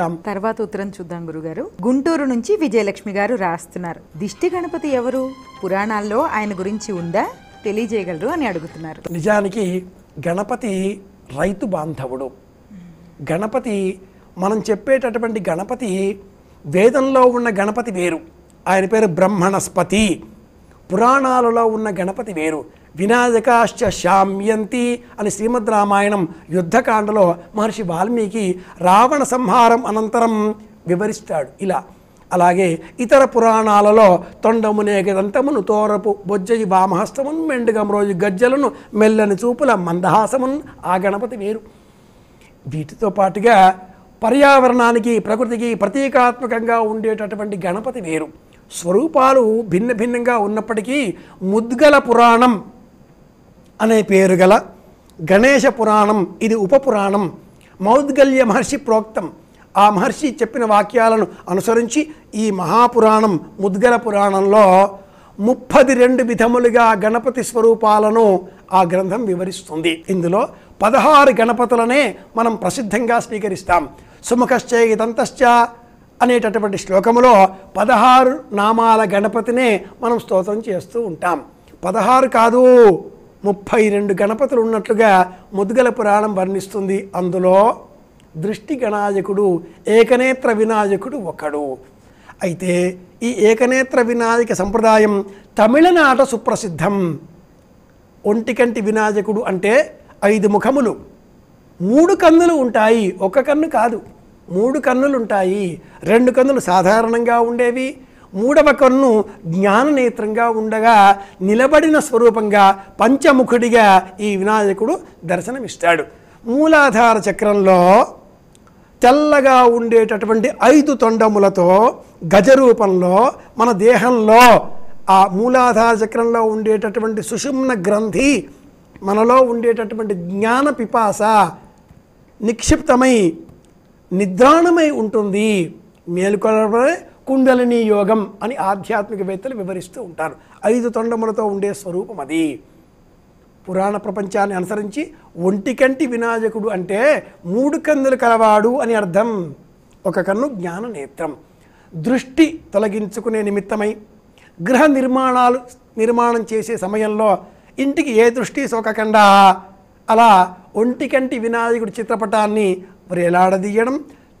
రామ్ తర్వాత ఉత్తరం చూద్దాం గురుగారు గుంటూరు నుంచి విజయలక్ష్మి గారు రాస్తున్నారు దిష్టి గణపతి ఎవరు పురాణాల్లో ఆయన గురించి ఉందా తెలియజేయగలరు అని అడుగుతున్నారు నిజానికి గణపతి రైతు బాంధవుడు గణపతి మనం చెప్పేటటువంటి గణపతి వేదంలో ఉన్న గణపతి వేరు ఆయన పేరు బ్రహ్మణస్పతి పురాణాలలో ఉన్న గణపతి వేరు వినాయకాశ్చ శామ్యంతి అని శ్రీమద్ రామాయణం యుద్ధకాండలో మహర్షి వాల్మీకి రావణ సంహారం అనంతరం వివరిస్తాడు ఇలా అలాగే ఇతర పురాణాలలో తొండమునే గదంతమును తోరపు బొజ్జయి వామహస్తమున్ రోజు గజ్జలను మెల్లని చూపుల మందహాసమున్ ఆ గణపతి వేరు వీటితో పాటుగా పర్యావరణానికి ప్రకృతికి ప్రతీకాత్మకంగా ఉండేటటువంటి గణపతి వేరు స్వరూపాలు భిన్న భిన్నంగా ఉన్నప్పటికీ ముద్గల పురాణం అనే పేరు గల గణేశ పురాణం ఇది ఉపపురాణం మౌద్గల్య మహర్షి ప్రోక్తం ఆ మహర్షి చెప్పిన వాక్యాలను అనుసరించి ఈ మహాపురాణం ముద్గల పురాణంలో ముప్పది రెండు విధములుగా గణపతి స్వరూపాలను ఆ గ్రంథం వివరిస్తుంది ఇందులో పదహారు గణపతులనే మనం ప్రసిద్ధంగా స్వీకరిస్తాం సుముఖశ్చేయితంతశ్చ అనేటటువంటి శ్లోకములో పదహారు నామాల గణపతినే మనం స్తోత్రం చేస్తూ ఉంటాం పదహారు కాదు ముప్పై రెండు గణపతులు ఉన్నట్లుగా ముద్గల పురాణం వర్ణిస్తుంది అందులో దృష్టి గణాయకుడు ఏకనేత్ర వినాయకుడు ఒకడు అయితే ఈ ఏకనేత్ర వినాయక సంప్రదాయం తమిళనాట సుప్రసిద్ధం ఒంటికంటి వినాయకుడు అంటే ఐదు ముఖములు మూడు కన్నులు ఉంటాయి ఒక కన్ను కాదు మూడు కన్నులు ఉంటాయి రెండు కన్నులు సాధారణంగా ఉండేవి మూడవ కన్ను జ్ఞాననేత్రంగా ఉండగా నిలబడిన స్వరూపంగా పంచముఖుడిగా ఈ వినాయకుడు దర్శనమిస్తాడు మూలాధార చక్రంలో తెల్లగా ఉండేటటువంటి ఐదు తొండములతో గజరూపంలో మన దేహంలో ఆ మూలాధార చక్రంలో ఉండేటటువంటి సుషుమ్న గ్రంథి మనలో ఉండేటటువంటి జ్ఞాన పిపాస నిక్షిప్తమై నిద్రాణమై ఉంటుంది మేలుకొనబడే కుండలిని యోగం అని ఆధ్యాత్మికవేత్తలు వివరిస్తూ ఉంటారు ఐదు తొండములతో ఉండే స్వరూపం అది పురాణ ప్రపంచాన్ని అనుసరించి ఒంటికంటి వినాయకుడు అంటే మూడు కందులు కలవాడు అని అర్థం ఒక కన్ను జ్ఞాన నేత్రం దృష్టి తొలగించుకునే నిమిత్తమై గృహ నిర్మాణాలు నిర్మాణం చేసే సమయంలో ఇంటికి ఏ దృష్టి సోకకుండా అలా ఒంటికంటి వినాయకుడి చిత్రపటాన్ని వేలాడదీయడం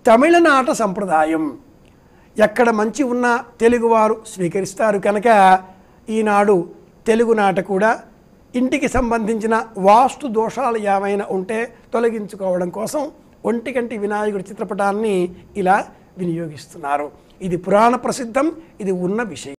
తమిళనాట సంప్రదాయం ఎక్కడ మంచి ఉన్నా తెలుగువారు స్వీకరిస్తారు కనుక ఈనాడు తెలుగునాట కూడా ఇంటికి సంబంధించిన వాస్తు దోషాలు ఏమైనా ఉంటే తొలగించుకోవడం కోసం ఒంటికంటి వినాయకుడి చిత్రపటాన్ని ఇలా వినియోగిస్తున్నారు ఇది పురాణ ప్రసిద్ధం ఇది ఉన్న విషయం